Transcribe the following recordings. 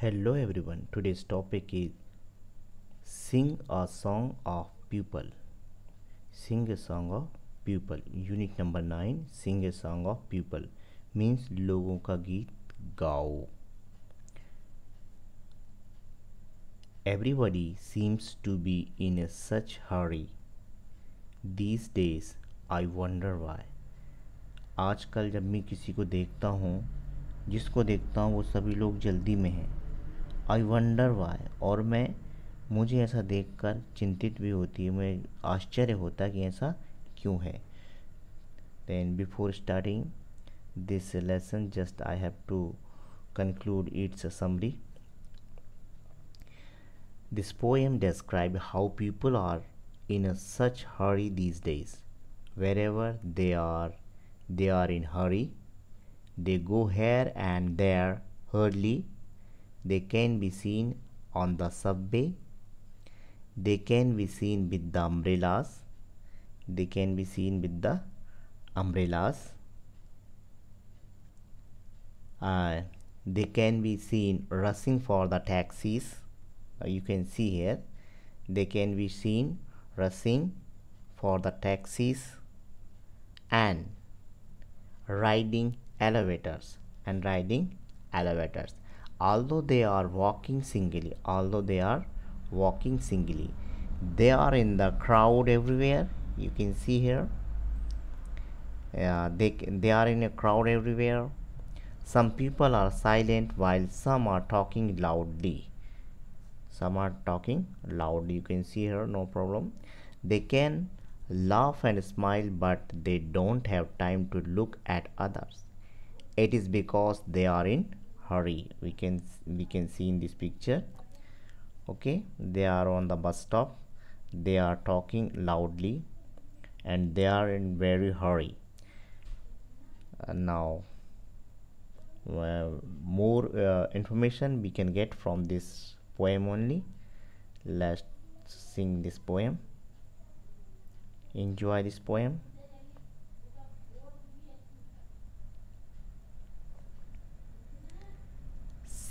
Hello everyone today's topic is sing a song of people sing a song of people unit number nine sing a song of people means लोगों का गीत गाओ everybody seems to be in a such hurry these days I wonder why आजकल जब मैं किसी को देखता हूँ जिसको देखता हूँ वो सभी लोग जल्दी में हैं आई वंडर वाई और मैं मुझे ऐसा देखकर चिंतित भी होती है मैं आश्चर्य होता कि ऐसा क्यों है then before starting this lesson just I have to conclude its assembly summary this poem describe how people are in a such hurry these days wherever they are they are in hurry they go here and there hardly They can be seen on the subway. They can be seen with the umbrellas. They can be seen with the umbrellas. Uh, they can be seen rushing for the taxis. Uh, you can see here. They can be seen rushing for the taxis and riding elevators and riding elevators although they are walking singly although they are walking singly they are in the crowd everywhere you can see here uh, they they are in a crowd everywhere some people are silent while some are talking loudly some are talking loudly you can see here no problem they can laugh and smile but they don't have time to look at others it is because they are in hurry we can we can see in this picture okay they are on the bus stop they are talking loudly and they are in very hurry uh, now uh, more uh, information we can get from this poem only let's sing this poem enjoy this poem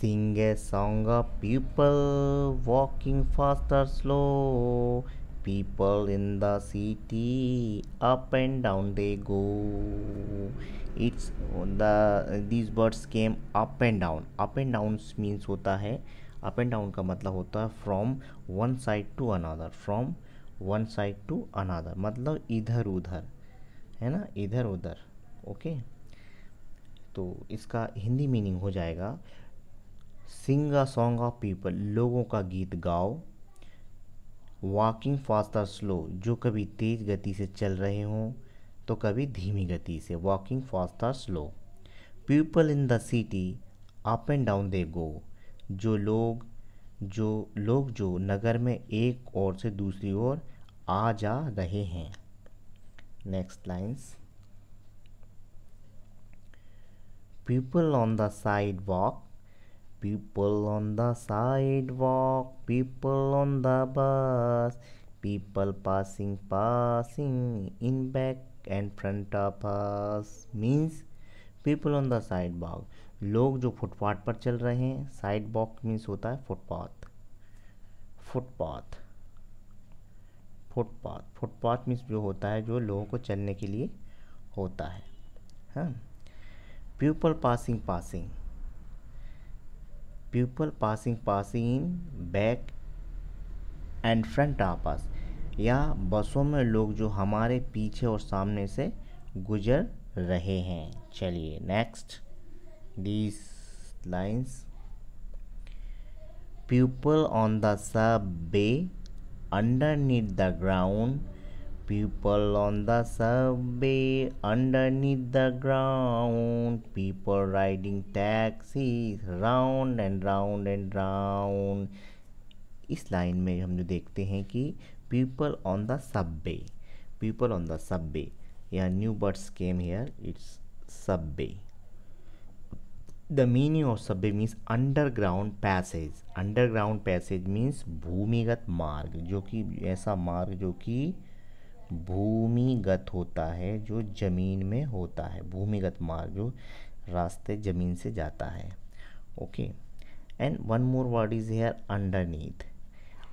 Sing a song of people walking fast or slow. People in the city up and down they go. It's the these birds came up and down. Up and down means hota hai up and down ka matlab hota hai from one side to another from one side to another matlab idhar udhar hai na idhar udhar okay तो इसका Hindi meaning हो जाएगा sing a song of people लोगों का गीत गाओ walking fast और slow जो कभी तेज़ गति से चल रहे हों तो कभी धीमी गति से वॉकिंग फास्ट और slow people in the city up and down they go जो लोग जो लोग जो नगर में एक ओर से दूसरी ओर आ जा रहे हैं next lines people on the sidewalk People on the sidewalk, people on the bus, people passing, passing in back and front of us. Means people on the sidewalk. लोग जो फुटपाथ पर चल रहे हैं साइड वॉक मीन्स होता है footpath footpath footpath footpath means जो होता है जो लोगों को चलने के लिए होता है हाँ people passing passing people passing passing in back and front आपस या बसों में लोग जो हमारे पीछे और सामने से गुजर रहे हैं चलिए next these lines people on the subway underneath the ground People on the subway, underneath the ground. People riding taxis, round and round and round. इस लाइन में हम जो देखते हैं कि people on the subway, people on the subway. या new birds came here. It's subway. The meaning of subway means underground passage. Underground passage means भूमिगत मार्ग जो कि ऐसा मार्ग जो कि भूमिगत होता है जो ज़मीन में होता है भूमिगत मार्ग जो रास्ते ज़मीन से जाता है okay and one more word is here underneath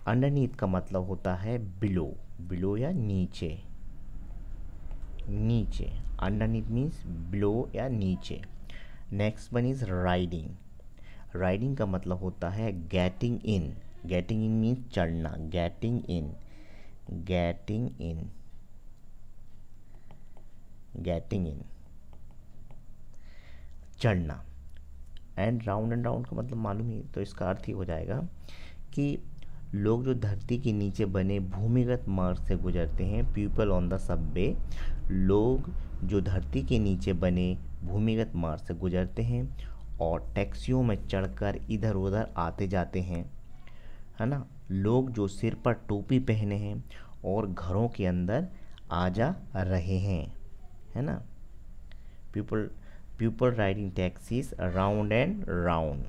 underneath का मतलब होता है बिलो बिलो या नीचे नीचे अंडरनीथ मीन्स बिलो या नीचे next one is riding riding का मतलब होता है getting in getting in means चढ़ना getting in getting in getting in चढ़ना एंड राउंड एंड राउंड का मतलब मालूम ही तो इसका अर्थ ही हो जाएगा कि लोग जो धरती के नीचे बने भूमिगत मार्ग से गुजरते हैं पीपल ऑन द सब्बे लोग जो धरती के नीचे बने भूमिगत मार्ग से गुजरते हैं और टैक्सियों में चढ़कर इधर उधर आते जाते हैं है ना लोग जो सिर पर टोपी पहने हैं और घरों के अंदर आ जा रहे हैं है ना people people riding round round round,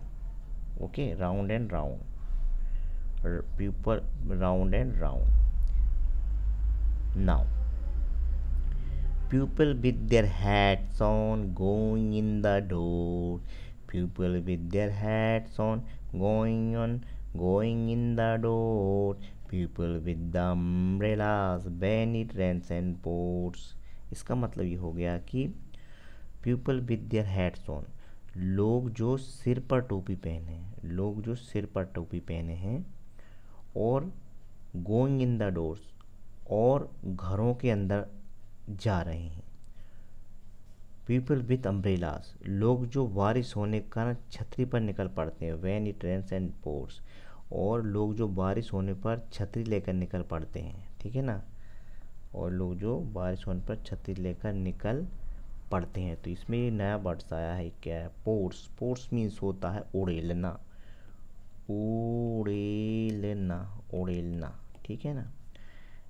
round round round round. Round round round and round people with their hats on going in the door people with their hats on going on going in the door people with umbrellas when it and pours इसका मतलब ये हो गया कि people with their hats on लोग जो सिर पर टोपी पहने हैं लोग जो सिर पर टोपी पहने हैं और गोइंग इन द डोर्स और घरों के अंदर जा रहे हैं पीपल विथ अम्ब्रेलास लोग जो बारिश होने के कारण छतरी पर निकल पड़ते हैं when it rains and pours और लोग जो बारिश होने पर छतरी लेकर निकल पड़ते हैं ठीक है ना और लोग जो बारिश होने पर छतरी लेकर निकल पड़ते हैं तो इसमें ये नया वर्ड्स आया है क्या है पोर्स पोर्स मीन्स होता है उड़ेलना उड़ेलना उड़ेलना ठीक है ना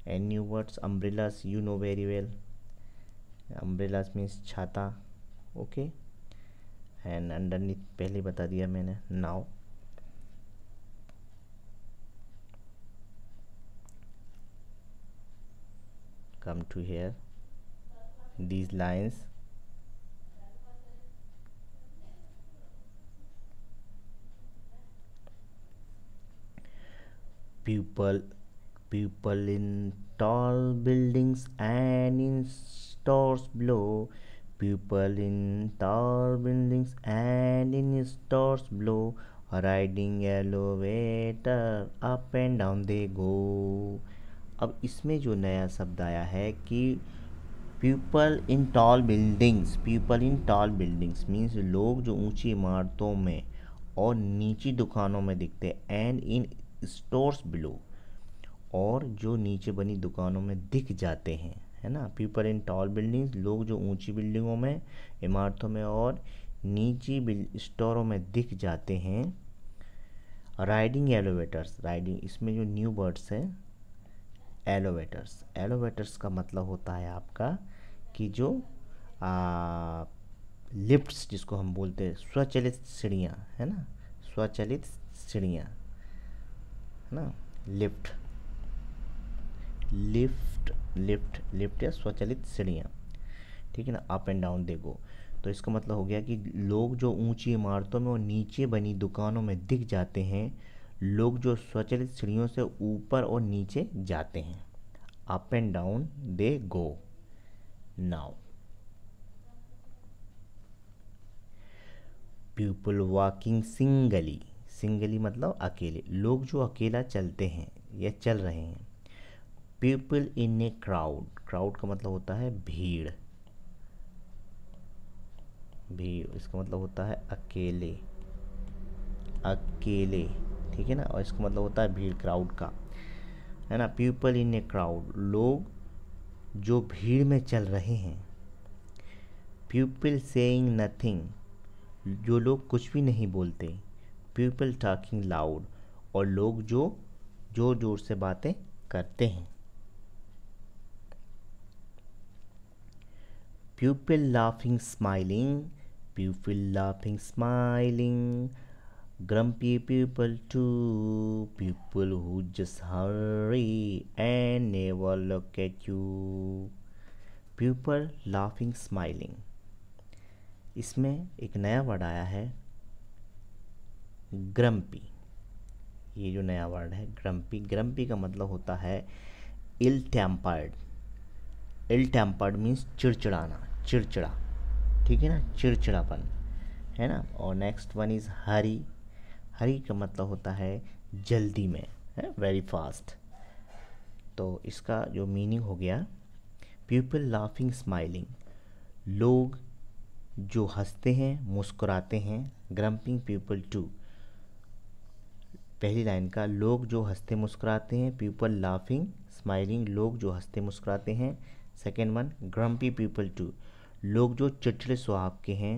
and you words umbrellas you know very well umbrellas means छाता ओके एंड अंडरनीथ पहले बता दिया मैंने नाव come to here these lines people people in tall buildings and in stores below people in tall buildings and in stores below riding elevator up and down they go अब इसमें जो नया शब्द आया है कि people in tall buildings people in tall buildings means लोग जो ऊंची इमारतों में और नीची दुकानों में दिखते हैं एंड इन स्टोर्स बिलो और जो नीचे बनी दुकानों में दिख जाते हैं है ना पीपल इन टॉल बिल्डिंग्स लोग जो ऊंची बिल्डिंगों में इमारतों में और नीची स्टोरों में दिख जाते हैं राइडिंग एलिवेटर्स राइडिंग इसमें जो न्यू वर्ड्स हैं एलोवेटर्स एलोवेटर्स का मतलब होता है आपका कि जो लिफ्ट्स जिसको हम बोलते हैं स्वचलित सीढ़ियाँ है ना स्वचलित सीढ़ियाँ है ना लिफ्ट लिफ्ट लिफ्ट लिफ्ट या स्वचलित सीढ़ियाँ ठीक है ना अप एंड डाउन देखो तो इसका मतलब हो गया कि लोग जो ऊंची इमारतों में और नीचे बनी दुकानों में दिख जाते हैं लोग जो स्वचलित सीढ़ियों से ऊपर और नीचे जाते हैं up and down they go now people walking singly singly मतलब अकेले लोग जो अकेला चलते हैं या चल रहे हैं people in a crowd crowd का मतलब होता है भीड़ भीड़ इसका मतलब होता है अकेले अकेले ठीक है ना और इसका मतलब होता है भीड़ क्राउड का है ना पीपल इन ए क्राउड लोग जो भीड़ में चल रहे हैं पीपल सेइंग नथिंग जो लोग कुछ भी नहीं बोलते पीपल टॉकिंग लाउड और लोग जो ज़ोर ज़ोर से बातें करते हैं people laughing smiling people laughing smiling grumpy people too people who just hurry and never look at you people laughing smiling इसमें एक नया वर्ड आया है ग्रम्पी ये जो नया वर्ड है ग्रम्पी ग्रम्पी का मतलब होता है ill tempered ill tempered means चिड़चिड़ाना चिड़चिड़ा ठीक है ना चिड़चिड़ापन है ना और next one is hurry hurry का मतलब होता है जल्दी में है वेरी फास्ट तो इसका जो मीनिंग हो गया पीपल लाफिंग स्माइलिंग लोग जो हंसते हैं मुस्कुराते हैं ग्रम्पिंग पीपल टू पहली लाइन का लोग जो हंसते मुस्कुराते हैं पीपल लाफिंग स्माइलिंग लोग जो हंसते मुस्कुराते हैं second one grumpy people too लोग जो चिड़चिड़े स्वभाव के हैं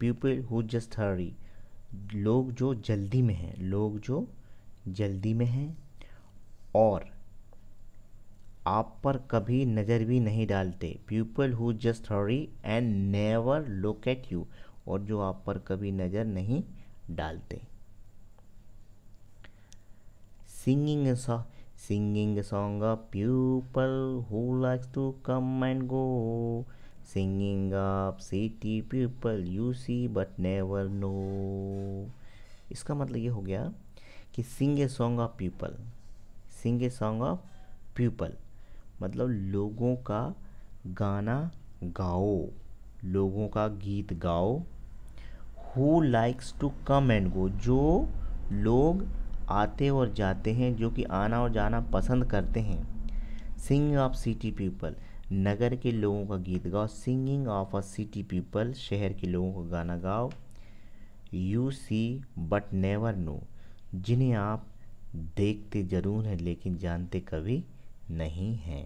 पीपल हु जस्ट हरी लोग जो जल्दी में हैं लोग जो जल्दी में हैं और आप पर कभी नज़र भी नहीं डालते people who just hurry and never look at you और जो आप पर कभी नज़र नहीं डालते singing singing song of people who likes to come and go आप city people you see but never know इसका मतलब ये हो गया कि sing a song of people sing a song of people मतलब लोगों का गाना गाओ लोगों का गीत गाओ who likes to come and go जो लोग आते और जाते हैं जो कि आना और जाना पसंद करते हैं सिंग ऑफ सिटी पीपल नगर के लोगों का गीत गाओ singing of a city people शहर के लोगों का गाना गाओ you see but never know जिन्हें आप देखते ज़रूर हैं लेकिन जानते कभी नहीं हैं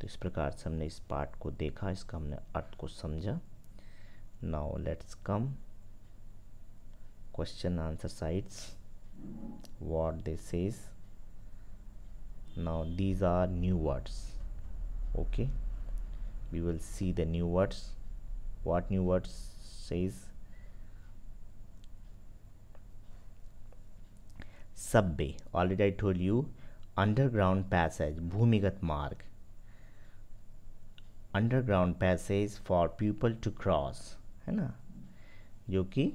तो इस प्रकार से हमने इस पार्ट को देखा इसका हमने अर्थ को समझा now let's come question answer sites what they says now these are new words okay we will see the new words what new words says subway already i told you underground passage bhumigat marg underground passage for people to cross hai na jo ki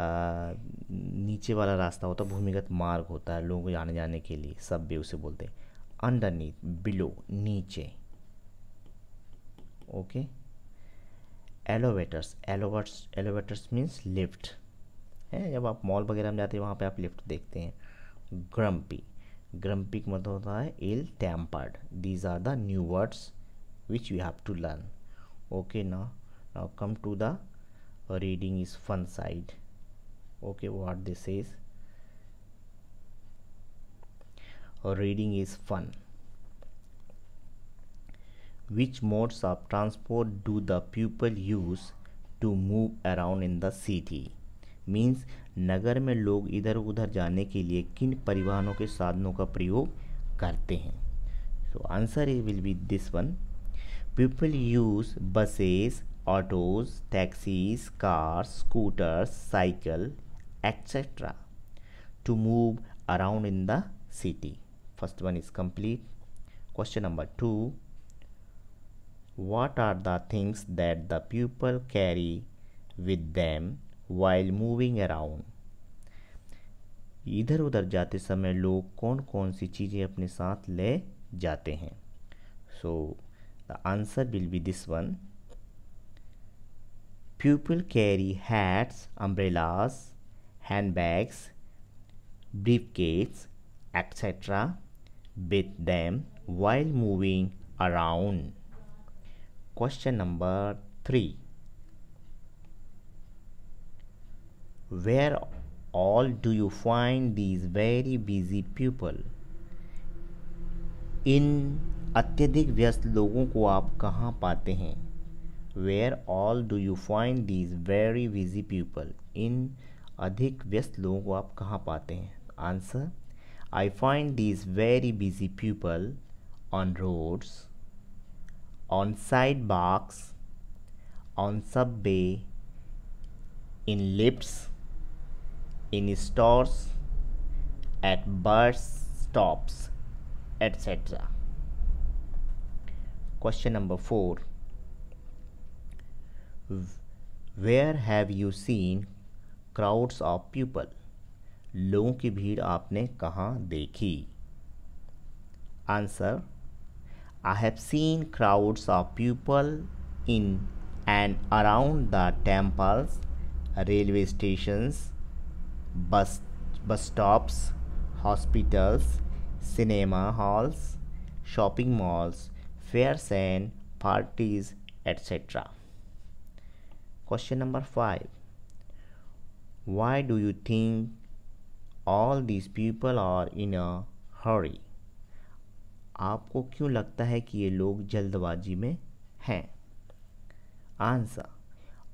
Uh, नीचे वाला रास्ता होता है भूमिगत मार्ग होता है लोगों को आने जाने के लिए सब भी उसे बोलते हैं अंडरनीथ बिलो नीचे okay elevators elevators elevators means lift है जब आप मॉल वगैरह में जाते हैं वहाँ पे आप लिफ्ट देखते हैं ग्रम्पी ग्रम्पी का मतलब होता है ill tempered these are the new words which you have to learn okay ना now come to the reading is fun side okay what this is reading is fun Which modes of transport do the people use to move around in the city? Means नगर में लोग इधर उधर जाने के लिए किन परिवहनों के साधनों का प्रयोग करते हैं so answer a will be this one people use buses autos taxis cars scooters cycle etcetera to move around in the city first one is complete question number two what are the things that the people carry with them while moving around इधर उधर जाते समय लोग कौन कौन सी चीज़ें अपने साथ ले जाते हैं so the answer will be this one people carry hats umbrellas handbags briefcase etcetera with them while moving around Question number 3 Where all do you find these very busy people? इन अत्यधिक व्यस्त लोगों को आप कहाँ पाते हैं where all do you find these very busy people इन अधिक व्यस्त लोगों को आप कहाँ पाते हैं answer I find these very busy people on roads on sidewalks, on subway, in lifts, in stores, at bus stops, etc. Question number 4 Where have you seen crowds of people? लोगों की भीड़ आपने कहाँ देखी answer I have seen crowds of people in and around the temples, railway stations, bus, bus stops, hospitals, cinema halls, shopping malls, fairs and parties, etc. Question number 5. Why do you think all these people are in a hurry? आपको क्यों लगता है कि ये लोग जल्दबाजी में हैं answer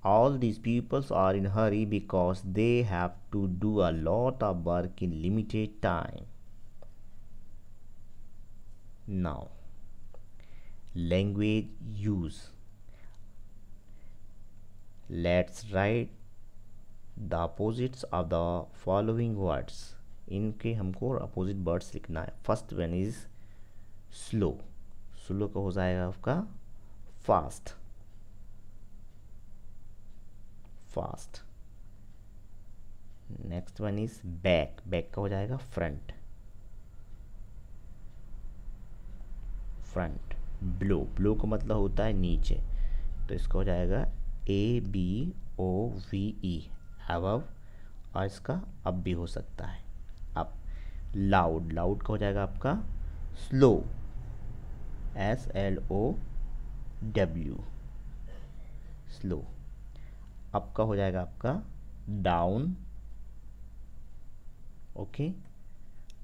all this peoples are in hurry because they have to do a lot of work in limited time now language use let's write the opposites of the following words इनके हमको अपोजिट वर्ड्स लिखना है first one is slow slow का हो जाएगा आपका fast fast next one is back back का हो जाएगा फ्रंट फ्रंट ब्लो ब्लो का मतलब होता है नीचे तो इसका हो जाएगा A B O V E above और इसका अब भी हो सकता है अब लाउड लाउड का हो जाएगा आपका slow S L O W slow आपका हो जाएगा आपका डाउन ओके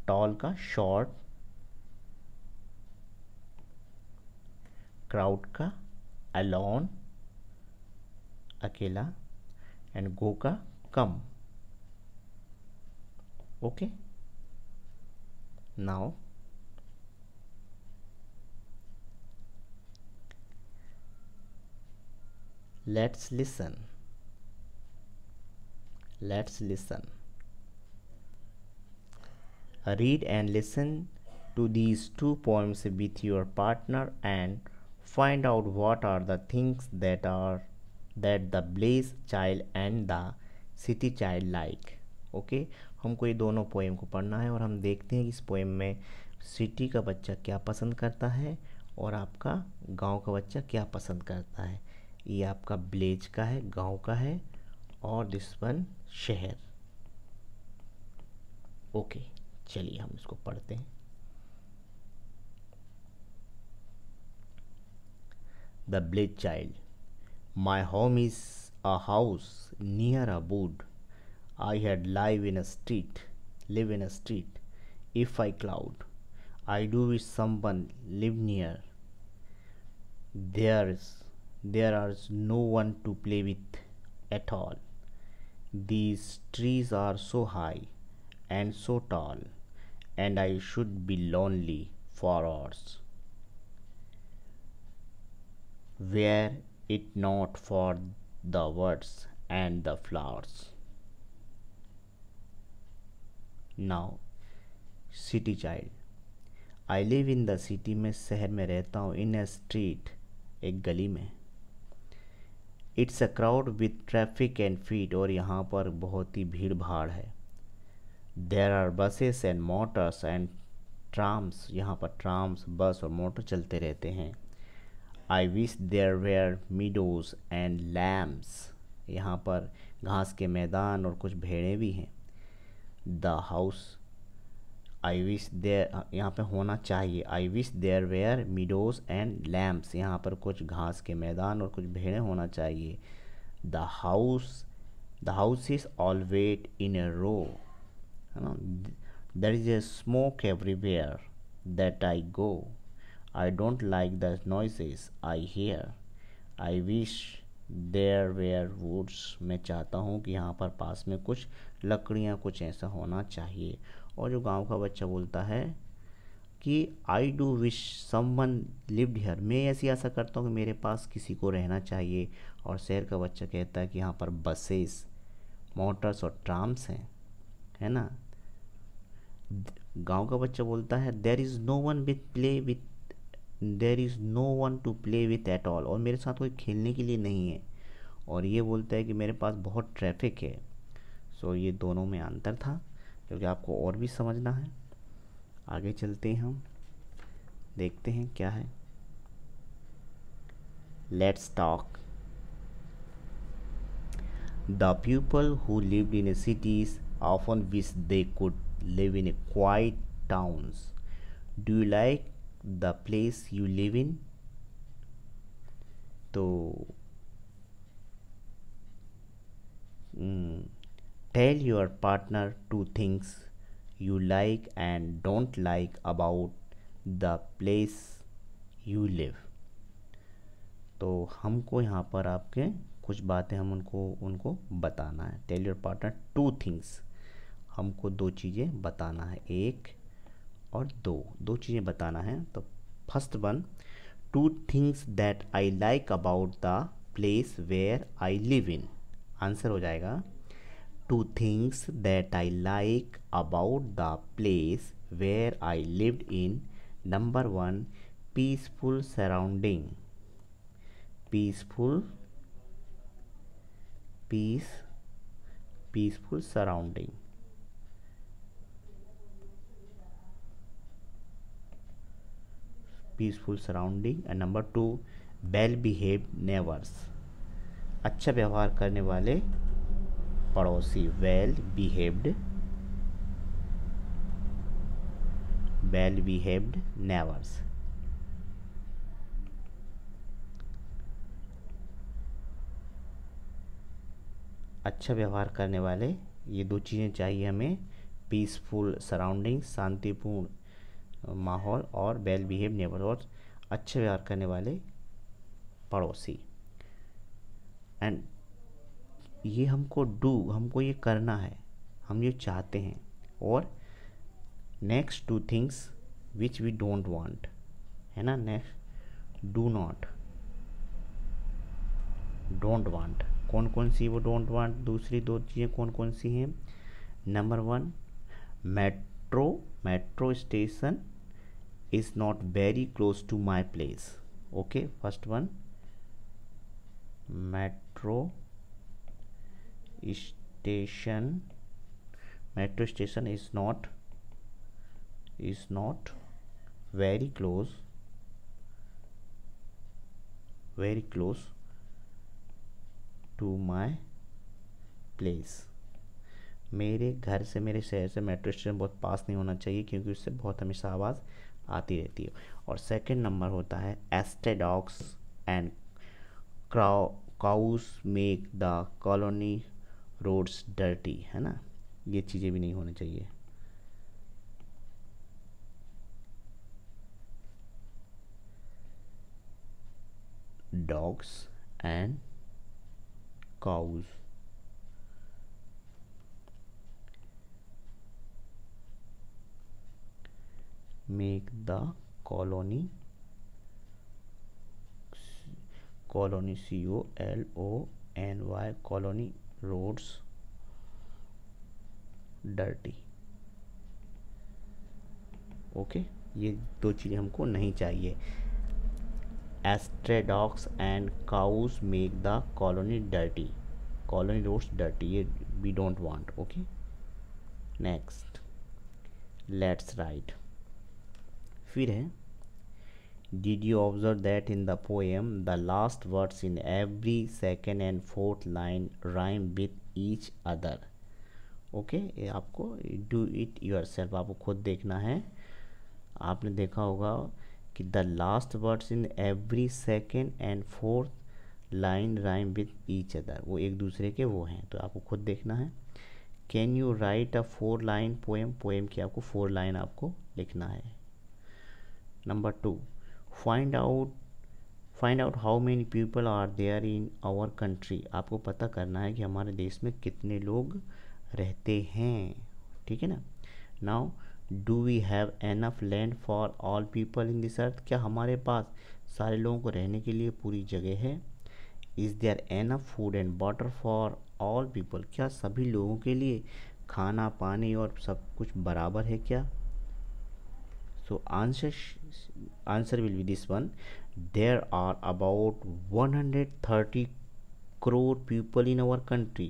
टॉल का शॉर्ट क्राउड का अलोन अकेला एंड गो का come okay now let's listen let's listen read and listen to these two poems with your partner and find out what are the things that are that the blaze child and the city child like okay okay? हमको ये दोनों poem को पढ़ना है और हम देखते हैं कि इस पोएम में सिटी का बच्चा क्या पसंद करता है और आपका गांव का बच्चा क्या पसंद करता है ये आपका ब्लेज का है गांव का है और दिस वन शहर ओके चलिए हम इसको पढ़ते हैं the blaze child my home is a house near a wood I had live in a street live in a street if I cloud i do wish live near there is there are no one to play with at all. These trees are so high and so tall, and I should be lonely for hours. Were it not for the words and the flowers. Now, city child. I live in the city. मैं शहर में रहता हूँ in a street, एक गली में it's a crowd with traffic and feed और यहाँ पर बहुत ही भीड़ भाड़ है there are buses and motors and trams यहाँ पर ट्राम्स बस और मोटर चलते रहते हैं I wish there were meadows and lambs यहाँ पर घास के मैदान और कुछ भेड़ें भी हैं the house I wish there यहाँ पे होना चाहिए I wish there were meadows and lambs यहाँ पर कुछ घास के मैदान और कुछ भेड़ें होना चाहिए the house the house is always in a row है ना there is a smoke everywhere that I go I don't like the noises I hear I wish there were woods मैं चाहता हूँ कि यहाँ पर पास में कुछ लकड़ियाँ कुछ ऐसा होना चाहिए और जो गांव का बच्चा बोलता है कि I do wish someone lived here मैं ऐसी आशा करता हूँ कि मेरे पास किसी को रहना चाहिए और शहर का बच्चा कहता है कि यहाँ पर बसेस मोटर्स और ट्राम्स हैं है ना गांव का बच्चा बोलता है there is no one with play with there is no one to play with at all और मेरे साथ कोई खेलने के लिए नहीं है और ये बोलता है कि मेरे पास बहुत ट्रैफिक है सो so, ये दोनों में अंतर था क्योंकि आपको और भी समझना है आगे चलते हैं हम देखते हैं क्या है let's talk the people who lived in cities often wish they could live in quiet towns do you like the place you live in तो Tell your partner two things you like and don't like about the place you live. तो हमको यहाँ पर आपके कुछ बातें हम उनको उनको बताना है tell your partner two things हमको दो चीज़ें बताना है एक और दो दो चीज़ें बताना है तो first one two things that I like about the place where I live in answer हो जाएगा two things that I like about the place where I lived in. Number one, peaceful surrounding. Peaceful, peace, peaceful surrounding. Peaceful surrounding and number two, well behaved neighbors. अच्छा व्यवहार करने वाले पड़ोसी well behaved well behaved neighbours अच्छा व्यवहार करने वाले ये दो चीज़ें चाहिए हमें पीसफुल सराउंडिंग शांतिपूर्ण माहौल और वेल बिहेव नेबर और अच्छे व्यवहार करने वाले पड़ोसी एंड ये हमको डू हमको ये करना है हम ये चाहते हैं और next two things which we don't want है ना next do not don't want कौन कौन सी वो डोंट वांट दूसरी दो चीज़ें कौन कौन सी हैं number one metro metro station is not very close to my place okay first one metro station metro station is not is not very close very close to my place मेरे घर से मेरे शहर से मेट्रो स्टेशन बहुत पास नहीं होना चाहिए क्योंकि उससे बहुत हमेशा आवाज़ आती रहती है और सेकंड नंबर होता है stray dogs and crow cows make the colony roads dirty है ना ये चीज़ें भी नहीं होनी चाहिए dogs and cows make the colony colony C O L O N Y colony roads dirty okay ये दो चीज़ें हमको नहीं चाहिए stray dogs and cows make the colony dirty colony roads dirty ये we don't want okay next let's write फिर है Did you observe that in the poem, the last words in every second and fourth line rhyme with each other? Okay okay, आपको do it yourself आपको खुद देखना है आपने देखा होगा कि the last words in every second and fourth line rhyme with each other वो एक दूसरे के वो हैं तो आपको खुद देखना है can you write a four line poem poem की आपको फोर लाइन आपको लिखना है number two find out find out how many people are there in our country आपको पता करना है कि हमारे देश में कितने लोग रहते हैं ठीक है ना now do we have enough land for all people in this earth क्या हमारे पास सारे लोगों को रहने के लिए पूरी जगह है is there enough food and water for all people क्या सभी लोगों के लिए खाना पानी और सब कुछ बराबर है क्या so answer answer will be this one there are about 130 crore people in our country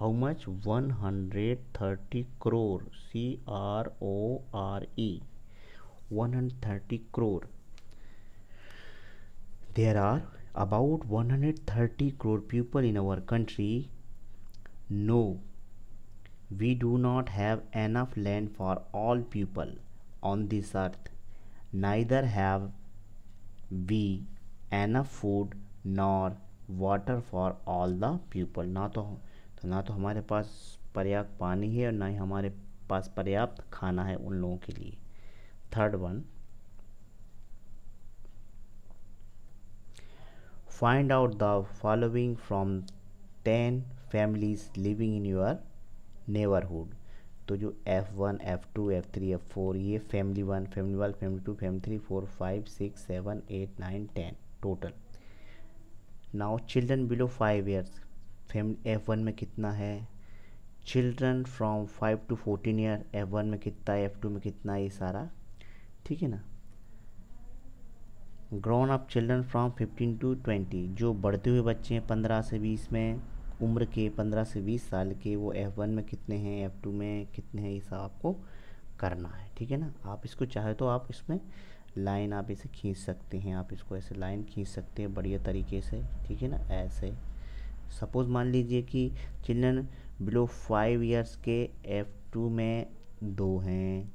how much 130 crore c r o r e 130 crore there are about 130 crore people in our country no we do not have enough land for all people on this earth neither have we enough food nor water for all the people ना तो तो ना तो हमारे पास पर्याप्त पानी है और ना ही हमारे पास पर्याप्त खाना है उन लोगों के लिए third one find out the following from ten families living in your neighbourhood तो जो F one F two F three F four ये family one family one family two family three four five six seven eight nine ten total now children below five years family F one में कितना है children from five to fourteen year F one में कितना है F two में कितना है ये सारा ठीक है ना grown up children from fifteen to twenty जो बढ़ते हुए बच्चे हैं पंद्रह से बीस में उम्र के पंद्रह से बीस साल के वो एफ़ वन में कितने हैं एफ़ टू में कितने हैं ये सब आपको करना है ठीक है ना आप इसको चाहे तो आप इसमें लाइन आप इसे खींच सकते हैं आप इसको ऐसे लाइन खींच सकते हैं बढ़िया तरीके से ठीक है ना ऐसे सपोज़ मान लीजिए कि चिल्ड्रन बिलो फाइव इयर्स के एफ़ टू में दो हैं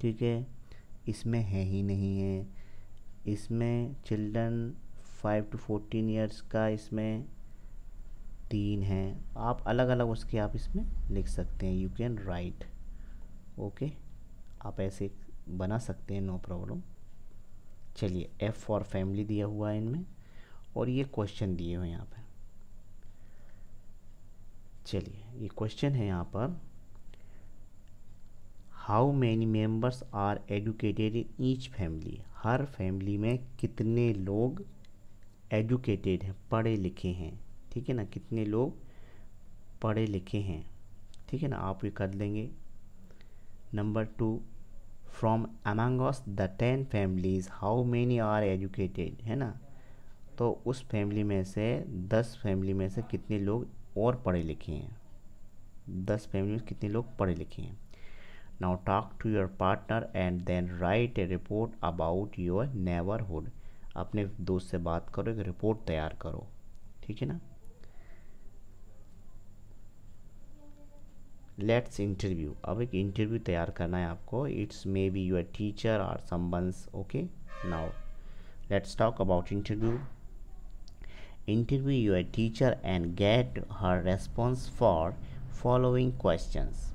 ठीक है इसमें है ही नहीं है इसमें children five to fourteen years का इसमें तीन है आप अलग अलग उसके आप इसमें लिख सकते हैं यू कैन राइट ओके आप ऐसे बना सकते हैं नो प्रॉब्लम चलिए एफ़ फॉर फैमिली दिया हुआ है इनमें और ये क्वेश्चन दिए हुए यहाँ पर चलिए ये क्वेश्चन है यहाँ पर how many members are educated in each family हर फैमिली में कितने लोग एडुकेटेड हैं पढ़े लिखे हैं ठीक है ना कितने लोग पढ़े लिखे हैं ठीक है ना आप ये कर लेंगे number two from amongst the ten families how many are educated है ना तो उस फैमिली में से दस फैमिली में से कितने लोग और पढ़े लिखे हैं दस फैमिली में कितने लोग पढ़े लिखे हैं now talk to your partner and then write a report about your neighbourhood अपने दोस्त से बात करो एक रिपोर्ट तैयार करो ठीक है ना लेट्स इंटरव्यू अब एक इंटरव्यू तैयार करना है आपको it's maybe your teacher or someone's okay now let's talk about interview interview your teacher and get her response for following questions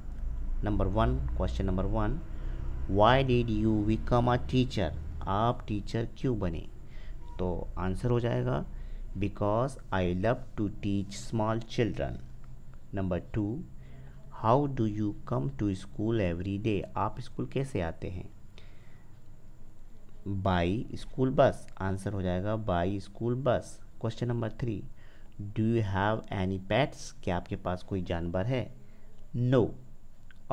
number one question number one why did you become a teacher आप teacher क्यों बने तो answer हो जाएगा because I love to teach small children number two how do you come to school every day आप school कैसे आते हैं बाई स्कूल बस आंसर हो जाएगा by school bus question number three do you have any pets क्या आपके पास कोई जानवर है नो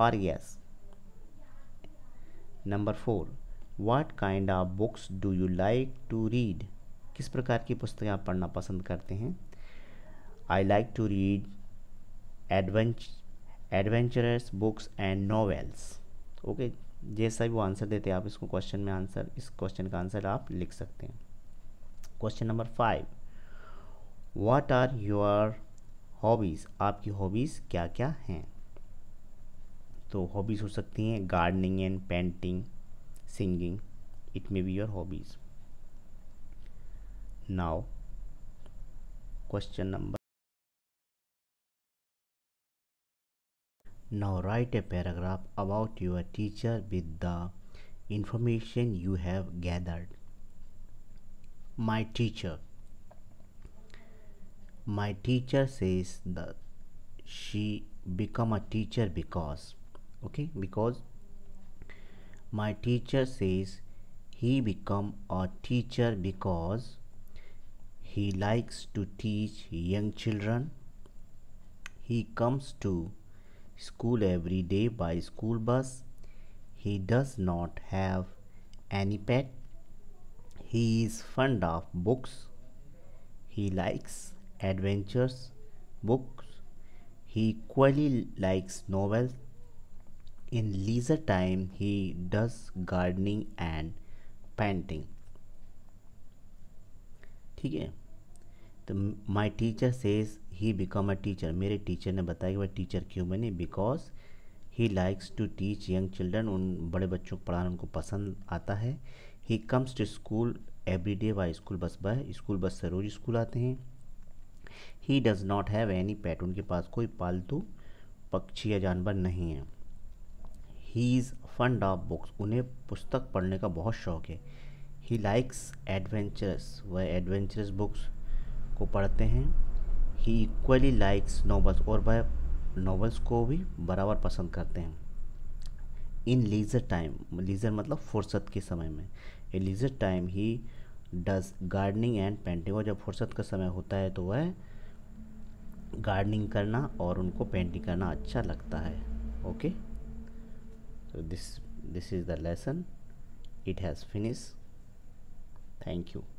और yes number four what kind of books do you like to read किस प्रकार की पुस्तकें आप पढ़ना पसंद करते हैं I like to read adventure adventurous books and novels okay जैसा भी वो आंसर देते हैं आप इसको क्वेश्चन में आंसर इस क्वेश्चन का आंसर आप लिख सकते हैं question number five what are your hobbies आपकी हॉबीज़ क्या क्या हैं तो हॉबीज़ हो सकती हैं gardening and painting singing it may be your hobbies now question number Now write a paragraph about your teacher with the information you have gathered. My teacher. My teacher says that she become a teacher because okay because my teacher says he become a teacher because he likes to teach young children he comes to school every day by school bus. He does not have any pet. He is fond of books. He likes adventures, books. He equally likes novels. In leisure time, he does gardening and painting. ठीक है तो my teacher says he become a teacher मेरे teacher ने बताया कि वह teacher क्यों बने because he likes to teach young children उन बड़े बच्चों को पढ़ाना उनको पसंद आता है he comes to school every day by school bus by school bus से रोज़ स्कूल आते हैं he does not have any pet उनके पास कोई पालतू पक्षी या जानवर नहीं है he is fund of books उन्हें पुस्तक पढ़ने का बहुत शौक है ही लाइक्स एडवेंचरस वह एडवेंचरस बुक्स को पढ़ते हैं ही इक्वली लाइक्स नॉवल्स और वह नॉवल्स को भी बराबर पसंद करते हैं इन लीजर टाइम लीजर मतलब फुर्सत के समय में in leisure time he does gardening and painting और जब फुर्सत का समय होता है तो वह गार्डनिंग करना और उनको पेंटिंग करना अच्छा लगता है okay this this is the lesson it has finish thank you